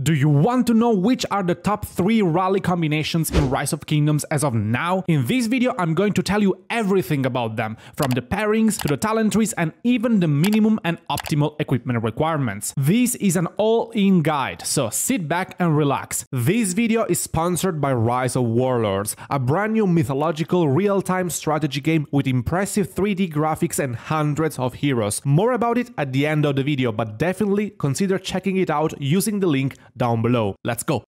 Do you want to know which are the top 3 rally combinations in Rise of Kingdoms as of now? In this video I'm going to tell you everything about them, from the pairings to the talent trees and even the minimum and optimal equipment requirements. This is an all-in guide, so sit back and relax. This video is sponsored by Rise of Warlords, a brand new mythological real-time strategy game with impressive 3D graphics and hundreds of heroes. More about it at the end of the video, but definitely consider checking it out using the link down below. Let's go.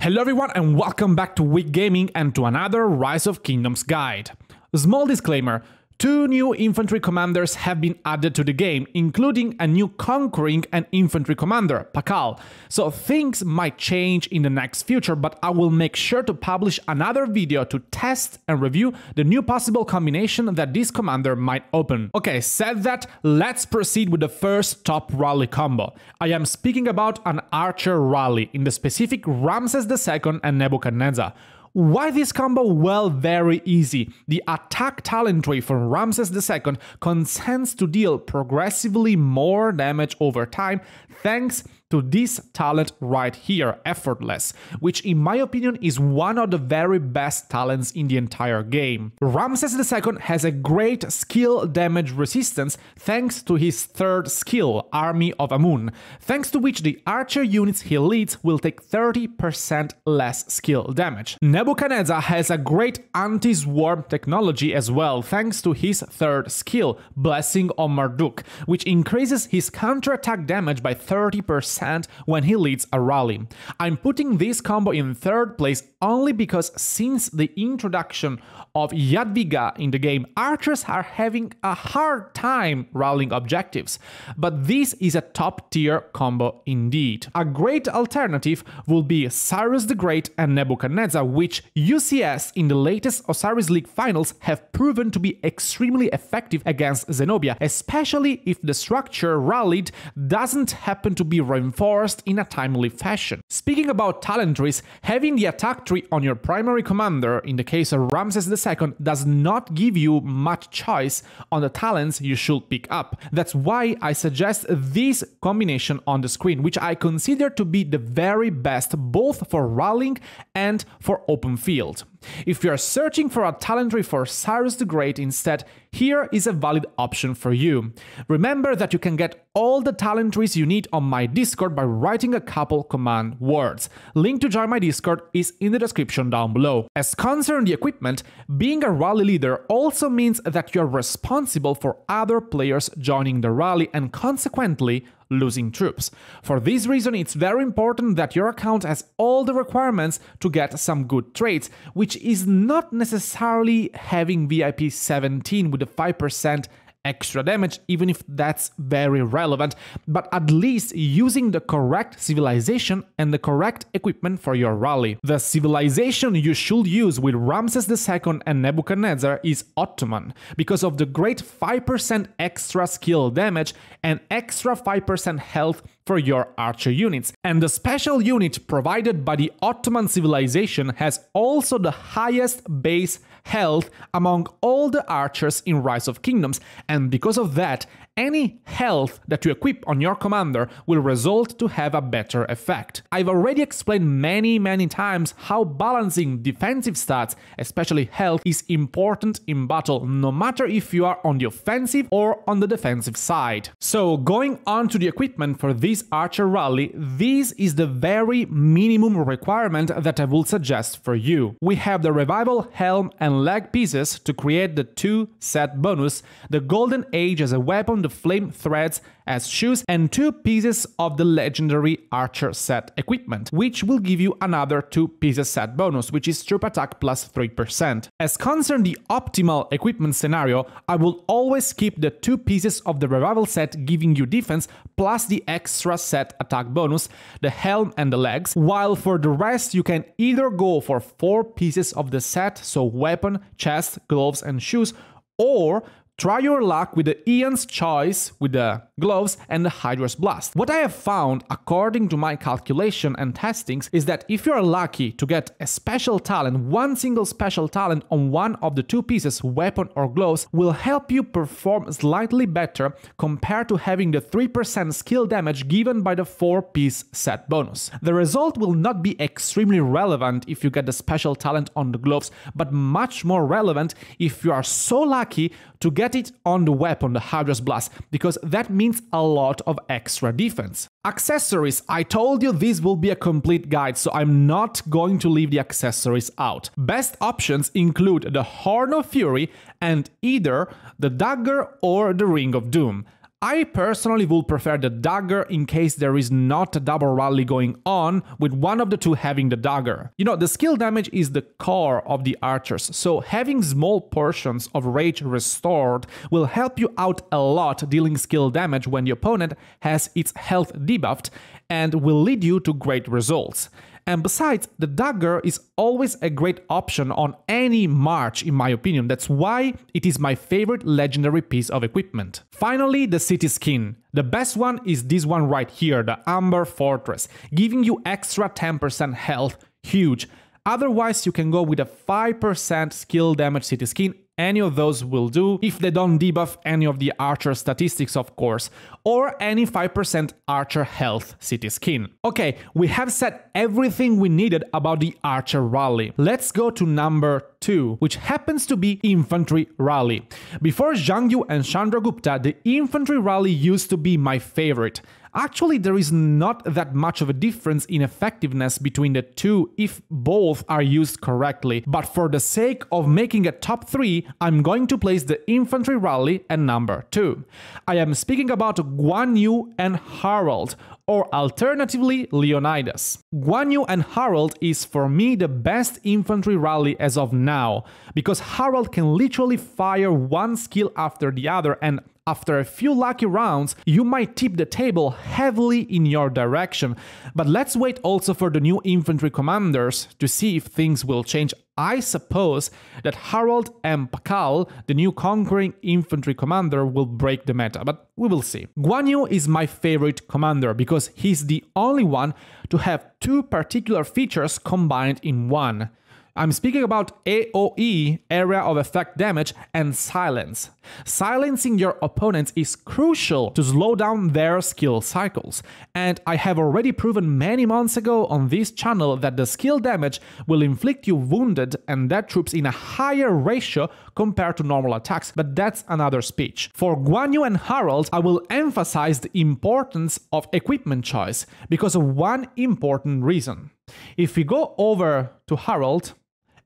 Hello everyone and welcome back to Week Gaming and to another Rise of Kingdoms guide. Small disclaimer, Two new infantry commanders have been added to the game, including a new conquering and infantry commander, Pakal. So things might change in the next future, but I will make sure to publish another video to test and review the new possible combination that this commander might open. Okay, said that, let's proceed with the first top rally combo. I am speaking about an archer rally, in the specific Ramses II and Nebuchadnezzar. Why this combo? Well, very easy. The attack talent tree from Ramses II consents to deal progressively more damage over time thanks to this talent right here, Effortless, which in my opinion is one of the very best talents in the entire game. Ramses II has a great skill damage resistance thanks to his third skill, Army of Amun, thanks to which the archer units he leads will take 30% less skill damage. Nebuchadnezzar has a great anti-swarm technology as well thanks to his third skill, Blessing on Marduk, which increases his counterattack damage by 30% hand when he leads a rally. I'm putting this combo in third place only because since the introduction of Yadviga in the game, archers are having a hard time rallying objectives, but this is a top tier combo indeed. A great alternative would be Cyrus the Great and Nebuchadnezzar, which UCS in the latest Osiris League finals have proven to be extremely effective against Zenobia, especially if the structure rallied doesn't happen to be reinforced Forced in a timely fashion. Speaking about talent trees, having the attack tree on your primary commander, in the case of Ramses II, does not give you much choice on the talents you should pick up. That's why I suggest this combination on the screen, which I consider to be the very best both for rallying and for open field. If you are searching for a talent tree for Cyrus the Great instead, here is a valid option for you. Remember that you can get all the talent trees you need on my Discord by writing a couple command words. Link to join my Discord is in the description down below. As concerned the equipment, being a rally leader also means that you're responsible for other players joining the rally and consequently losing troops. For this reason, it's very important that your account has all the requirements to get some good trades, which is not necessarily having VIP 17 with a 5% extra damage, even if that's very relevant, but at least using the correct civilization and the correct equipment for your rally. The civilization you should use with Ramses II and Nebuchadnezzar is Ottoman, because of the great 5% extra skill damage and extra 5% health for your archer units. And the special unit provided by the Ottoman civilization has also the highest base health among all the archers in Rise of Kingdoms, and because of that, any health that you equip on your commander will result to have a better effect. I've already explained many many times how balancing defensive stats, especially health, is important in battle no matter if you are on the offensive or on the defensive side. So going on to the equipment for this archer rally, this is the very minimum requirement that I would suggest for you. We have the revival helm and leg pieces to create the 2 set bonus, the golden age as a weapon the flame threads as shoes and two pieces of the legendary archer set equipment, which will give you another two pieces set bonus, which is troop attack plus 3%. As concern the optimal equipment scenario, I will always keep the two pieces of the revival set giving you defense plus the extra set attack bonus, the helm and the legs, while for the rest you can either go for four pieces of the set, so weapon, chest, gloves and shoes, or Try your luck with the Ian's Choice with the gloves and the Hydra's Blast. What I have found, according to my calculation and testings, is that if you are lucky to get a special talent, one single special talent on one of the two pieces, weapon or gloves, will help you perform slightly better compared to having the 3% skill damage given by the 4-piece set bonus. The result will not be extremely relevant if you get the special talent on the gloves, but much more relevant if you are so lucky to get it on the weapon, the Hydras Blast, because that means a lot of extra defense. Accessories, I told you this will be a complete guide, so I'm not going to leave the accessories out. Best options include the Horn of Fury and either the Dagger or the Ring of Doom. I personally would prefer the dagger in case there is not a double rally going on, with one of the two having the dagger. You know, the skill damage is the core of the archers, so having small portions of rage restored will help you out a lot dealing skill damage when the opponent has its health debuffed and will lead you to great results. And besides, the dagger is always a great option on any march in my opinion, that's why it is my favorite legendary piece of equipment. Finally, the city skin. The best one is this one right here, the Amber Fortress, giving you extra 10% health, huge. Otherwise, you can go with a 5% skill damage city skin any of those will do, if they don't debuff any of the archer statistics, of course, or any 5% archer health city skin. Okay, we have said everything we needed about the archer rally. Let's go to number 2, which happens to be infantry rally. Before Zhang Yu and Chandragupta, the infantry rally used to be my favorite. Actually, there is not that much of a difference in effectiveness between the two if both are used correctly, but for the sake of making a top 3, I'm going to place the Infantry Rally at number 2. I am speaking about Guan Yu and Harald, or alternatively Leonidas. Guan Yu and Harold is for me the best infantry rally as of now, because Harold can literally fire one skill after the other and after a few lucky rounds, you might tip the table heavily in your direction, but let's wait also for the new infantry commanders to see if things will change I suppose that Harold M. Pakal, the new conquering infantry commander, will break the meta, but we will see. Guan Yu is my favorite commander because he's the only one to have two particular features combined in one. I'm speaking about AoE, area of effect damage, and silence. Silencing your opponents is crucial to slow down their skill cycles, and I have already proven many months ago on this channel that the skill damage will inflict you wounded and dead troops in a higher ratio compared to normal attacks, but that's another speech. For Guan Yu and Harold, I will emphasize the importance of equipment choice, because of one important reason. If we go over to Harold,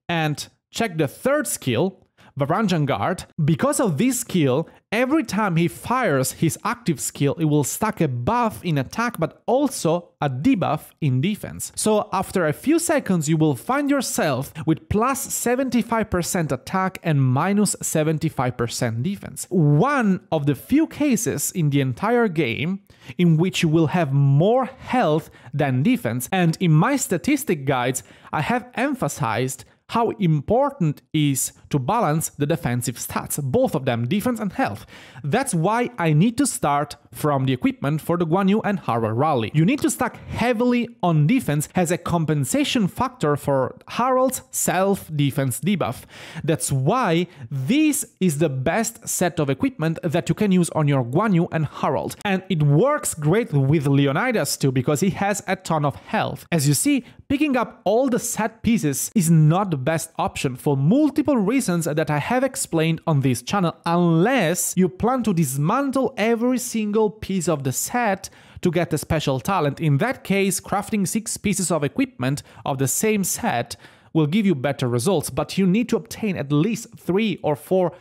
and check the third skill, Guard. Because of this skill, every time he fires his active skill, it will stack a buff in attack but also a debuff in defense. So after a few seconds, you will find yourself with plus 75% attack and minus 75% defense. One of the few cases in the entire game in which you will have more health than defense, and in my statistic guides, I have emphasized how important is to balance the defensive stats, both of them, defense and health. That's why I need to start from the equipment for the Guan Yu and Harold rally. You need to stack heavily on defense as a compensation factor for Harald's self-defense debuff. That's why this is the best set of equipment that you can use on your Guan Yu and Harald. And it works great with Leonidas too because he has a ton of health. As you see, picking up all the set pieces is not the best option for multiple reasons that I have explained on this channel unless you plan to dismantle every single single piece of the set to get a special talent. In that case, crafting 6 pieces of equipment of the same set will give you better results, but you need to obtain at least 3 or 4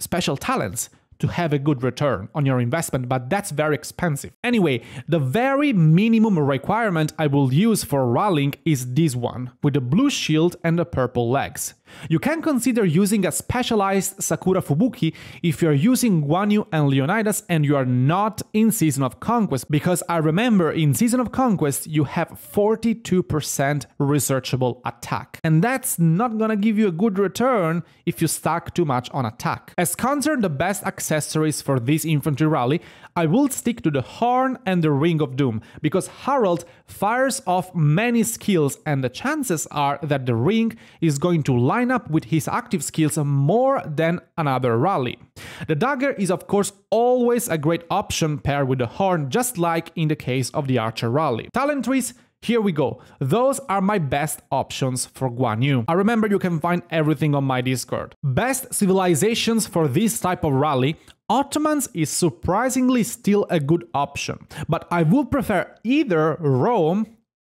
special talents to have a good return on your investment, but that's very expensive. Anyway, the very minimum requirement I will use for rolling is this one, with a blue shield and the purple legs. You can consider using a specialized Sakura Fubuki if you are using Guanyu and Leonidas and you are not in Season of Conquest, because I remember in Season of Conquest you have 42% researchable attack. And that's not gonna give you a good return if you stack too much on attack. As concern the best accessories for this infantry rally, I will stick to the Horn and the Ring of Doom, because Harold fires off many skills and the chances are that the ring is going to line lineup with his active skills more than another rally. The dagger is of course always a great option paired with the horn, just like in the case of the archer rally. Talent trees here we go. Those are my best options for Guan Yu. I remember you can find everything on my Discord. Best civilizations for this type of rally Ottomans is surprisingly still a good option, but I would prefer either Rome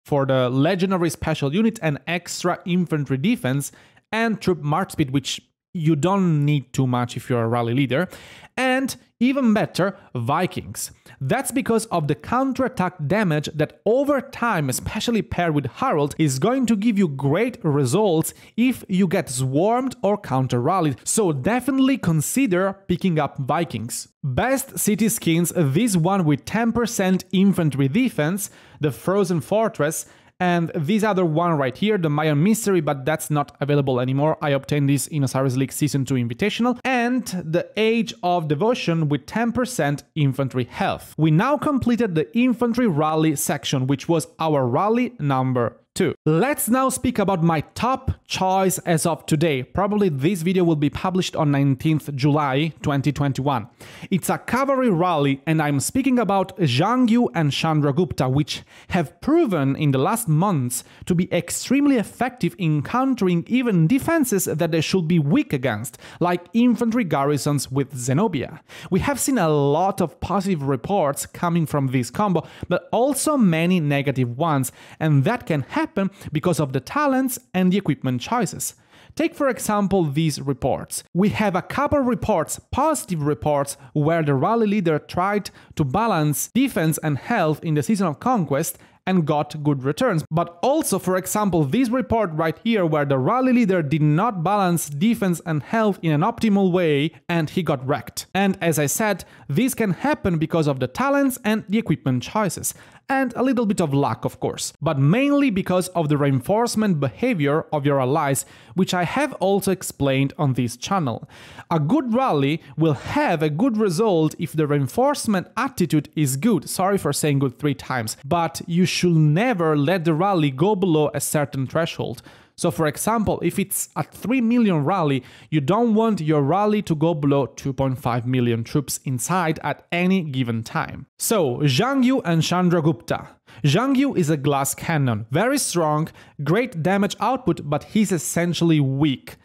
for the legendary special unit and extra infantry defense and troop march speed, which you don't need too much if you're a rally leader, and even better, Vikings. That's because of the counterattack damage that over time, especially paired with Harold, is going to give you great results if you get swarmed or counter-rallied, so definitely consider picking up Vikings. Best city skins, this one with 10% infantry defense, the Frozen Fortress, and this other one right here, the Mayan Mystery, but that's not available anymore. I obtained this in Osiris League Season 2 Invitational. And the Age of Devotion with 10% infantry health. We now completed the infantry rally section, which was our rally number too. Let's now speak about my top choice as of today. Probably this video will be published on 19th July 2021. It's a cavalry rally and I'm speaking about Zhang Yu and Chandragupta which have proven in the last months to be extremely effective in countering even defenses that they should be weak against, like infantry garrisons with Zenobia. We have seen a lot of positive reports coming from this combo, but also many negative ones, and that can happen happen because of the talents and the equipment choices. Take for example these reports. We have a couple reports, positive reports, where the rally leader tried to balance defense and health in the season of conquest and got good returns. But also, for example, this report right here where the rally leader did not balance defense and health in an optimal way and he got wrecked. And as I said, this can happen because of the talents and the equipment choices and a little bit of luck of course, but mainly because of the reinforcement behavior of your allies which I have also explained on this channel. A good rally will have a good result if the reinforcement attitude is good, sorry for saying good three times, but you should never let the rally go below a certain threshold. So for example, if it's a 3 million rally, you don't want your rally to go below 2.5 million troops inside at any given time. So Zhang Yu and Chandragupta. Zhang Yu is a glass cannon, very strong, great damage output, but he's essentially weak.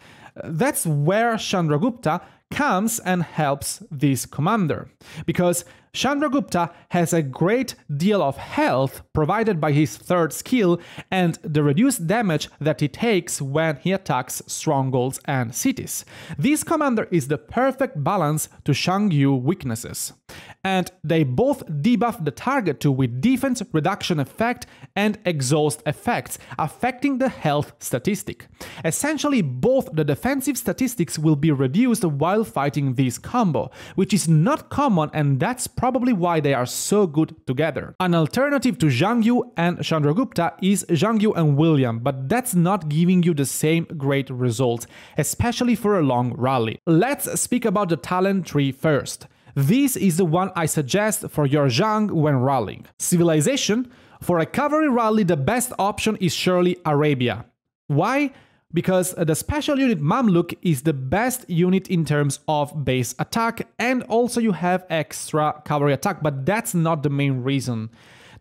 That's where Chandragupta comes and helps this commander, because Chandragupta has a great deal of health provided by his third skill and the reduced damage that he takes when he attacks strongholds and cities. This commander is the perfect balance to Shang Yu weaknesses. And they both debuff the target to with defense reduction effect and exhaust effects, affecting the health statistic. Essentially, both the defensive statistics will be reduced while fighting this combo, which is not common and that's probably probably why they are so good together. An alternative to Zhang Yu and Chandragupta is Zhang Yu and William, but that's not giving you the same great results, especially for a long rally. Let's speak about the talent tree first. This is the one I suggest for your Zhang when rallying. Civilization? For a cavalry rally, the best option is surely Arabia. Why? because the special unit Mamluk is the best unit in terms of base attack and also you have extra cavalry attack, but that's not the main reason.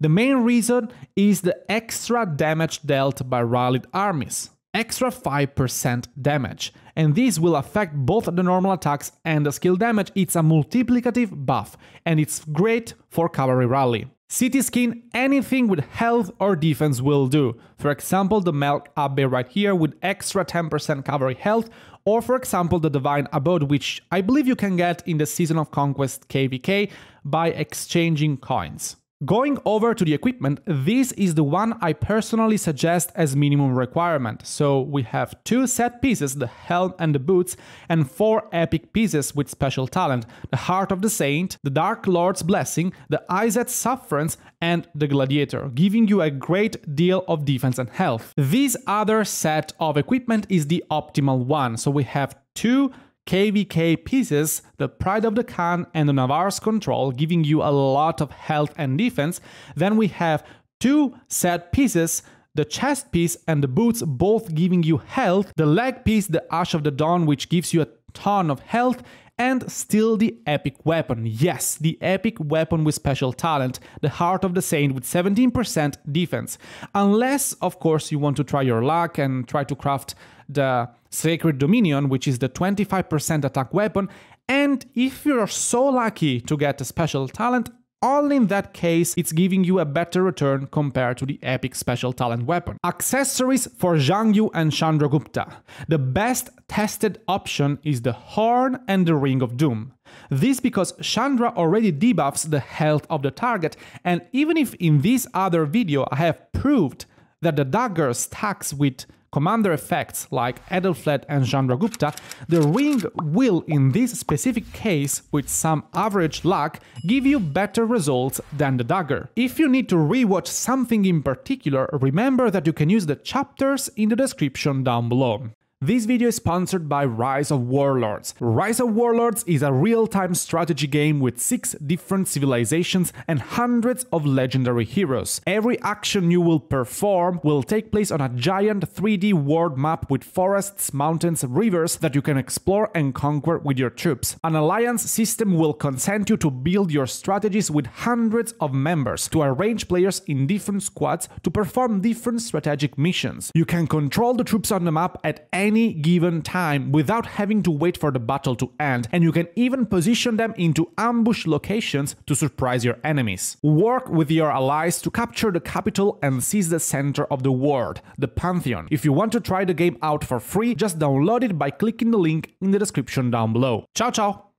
The main reason is the extra damage dealt by rallied armies, extra 5% damage, and this will affect both the normal attacks and the skill damage, it's a multiplicative buff, and it's great for cavalry rally. CT skin, anything with health or defense will do. For example, the Melk Abbey right here with extra 10% cavalry health, or for example, the Divine Abode, which I believe you can get in the Season of Conquest KVK by exchanging coins. Going over to the equipment, this is the one I personally suggest as minimum requirement. So we have two set pieces, the helm and the boots, and four epic pieces with special talent, the Heart of the Saint, the Dark Lord's Blessing, the Iset Sufferance, and the Gladiator, giving you a great deal of defense and health. This other set of equipment is the optimal one, so we have two KVK pieces, the Pride of the Khan and the Navarre's Control giving you a lot of health and defense. Then we have two set pieces, the chest piece and the boots both giving you health, the leg piece, the Ash of the Dawn which gives you a ton of health, and still the epic weapon. Yes, the epic weapon with special talent, the Heart of the Saint with 17% defense. Unless, of course, you want to try your luck and try to craft the Sacred Dominion, which is the 25% attack weapon, and if you're so lucky to get a special talent, all in that case it's giving you a better return compared to the epic special talent weapon. Accessories for Zhang Yu and Chandragupta. The best tested option is the Horn and the Ring of Doom. This because Chandra already debuffs the health of the target and even if in this other video I have proved that the dagger stacks with commander effects like Edelfled and Chandragupta, the ring will in this specific case, with some average luck, give you better results than the dagger. If you need to rewatch something in particular, remember that you can use the chapters in the description down below. This video is sponsored by Rise of Warlords. Rise of Warlords is a real-time strategy game with 6 different civilizations and hundreds of legendary heroes. Every action you will perform will take place on a giant 3D world map with forests, mountains, rivers that you can explore and conquer with your troops. An alliance system will consent you to build your strategies with hundreds of members to arrange players in different squads to perform different strategic missions. You can control the troops on the map at any any given time without having to wait for the battle to end, and you can even position them into ambush locations to surprise your enemies. Work with your allies to capture the capital and seize the center of the world, the Pantheon. If you want to try the game out for free, just download it by clicking the link in the description down below. Ciao ciao!